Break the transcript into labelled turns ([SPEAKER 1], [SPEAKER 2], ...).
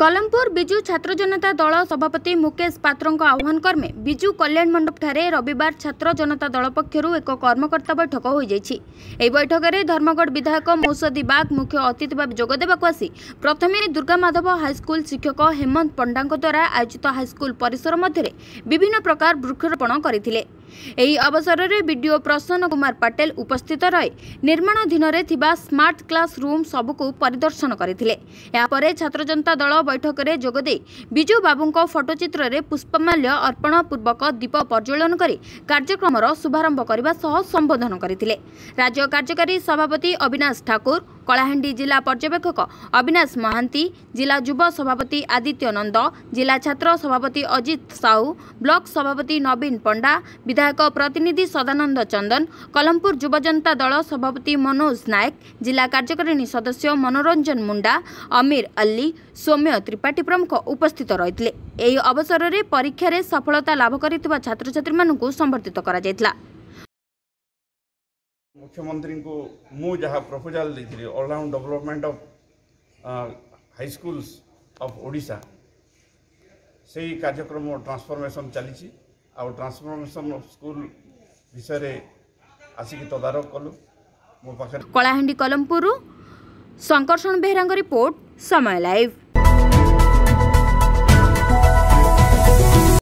[SPEAKER 1] କଲମପୁର ବିଜୁ ଛାତ୍ର ଜନତା ଦଳ ସଭାପତି ମୁକେଶ ପାତ୍ରଙ୍କ ଆହ୍ୱାନ କ୍ରମେ ବିଜୁ କଲ୍ୟାଣ ମଣ୍ଡପଠାରେ ରବିବାର ଛାତ୍ର ଜନତା ଦଳ ପକ୍ଷରୁ ଏକ କର୍ମକର୍ତ୍ତା ବୈଠକ ହୋଇଯାଇଛି ଏହି ବୈଠକରେ ଧର୍ମଗଡ଼ ବିଧାୟକ ମୌସଦୀ ବାଗ ମୁଖ୍ୟ ଅତିଥି ଭାବେ ଯୋଗ ଦେବାକୁ ଆସି ପ୍ରଥମେ ଦୁର୍ଗାମାଧବ ହାଇସ୍କୁଲ ଶିକ୍ଷକ ହେମନ୍ତ ପଣ୍ଡାଙ୍କ ଦ୍ୱାରା ଆୟୋଜିତ ହାଇସ୍କୁଲ ପରିସର ମଧ୍ୟରେ ବିଭିନ୍ନ ପ୍ରକାର ବୃକ୍ଷରୋପଣ କରିଥିଲେ ଏହି ଅବସରରେ ବିଡିଓ ପ୍ରସନ୍ନ କୁମାର ପାଟେଲ ଉପସ୍ଥିତ ରହି ନିର୍ମାଣାଧୀନରେ ଥିବା ସ୍ମାର୍ଟ କ୍ଲାସ୍ ରୁମ୍ ସବୁକୁ ପରିଦର୍ଶନ କରିଥିଲେ ଏହାପରେ ଛାତ୍ର ଜନତା ଦଳ ବୈଠକରେ ଯୋଗଦେଇ ବିଜୁ ବାବୁଙ୍କ ଫଟୋଚିତ୍ରରେ ପୁଷ୍ପମାଲ୍ୟ ଅର୍ପଣ ପୂର୍ବକ ଦୀପ ପ୍ରଜ୍ୱଳନ କରି କାର୍ଯ୍ୟକ୍ରମର ଶୁଭାରମ୍ଭ କରିବା ସହ ସମ୍ବୋଧନ କରିଥିଲେ ରାଜ୍ୟ କାର୍ଯ୍ୟକାରୀ ସଭାପତି ଅବିନାଶ ଠାକୁର କଳାହାଣ୍ଡି ଜିଲ୍ଲା ପର୍ଯ୍ୟବେକ୍ଷକ ଅବିନାଶ ମହାନ୍ତି ଜିଲ୍ଲା ଯୁବ ସଭାପତି ଆଦିତ୍ୟ ନନ୍ଦ ଜିଲ୍ଲା ଛାତ୍ର ସଭାପତି ଅଜିତ ସାହୁ ବ୍ଲକ ସଭାପତି ନବୀନ ପଣ୍ଡା ବିଧାୟକ ପ୍ରତିନିଧି ସଦାନନ୍ଦ ଚନ୍ଦନ କଲମପୁର ଯୁବଜନତା ଦଳ ସଭାପତି ମନୋଜ ନାୟକ ଜିଲ୍ଲା କାର୍ଯ୍ୟକାରିଣୀ ସଦସ୍ୟ ମନୋରଞ୍ଜନ ମୁଣ୍ଡା ଅମୀର ଅଲ୍ଲି ସୌମ୍ୟ ତ୍ରିପାଠୀ ପ୍ରମୁଖ ଉପସ୍ଥିତ ରହିଥିଲେ ଏହି ଅବସରରେ ପରୀକ୍ଷାରେ ସଫଳତା ଲାଭ କରିଥିବା ଛାତ୍ରଛାତ୍ରୀମାନଙ୍କୁ ସମ୍ବର୍ଦ୍ଧିତ କରାଯାଇଥିଲା
[SPEAKER 2] मुख्यमंत्री को मुझ प्रपोजाल देती all round development of high of ओडा से कार्यक्रम ट्रांसफर्मेसन चली ट्रांसफर्मेसन अफ स्कूल विषय आसिक तदारख कलु मो
[SPEAKER 1] पाखे कलाहां कलमपुर ଶଙ୍କର୍ଷଣ बेहरा रिपोर्ट समय लाइव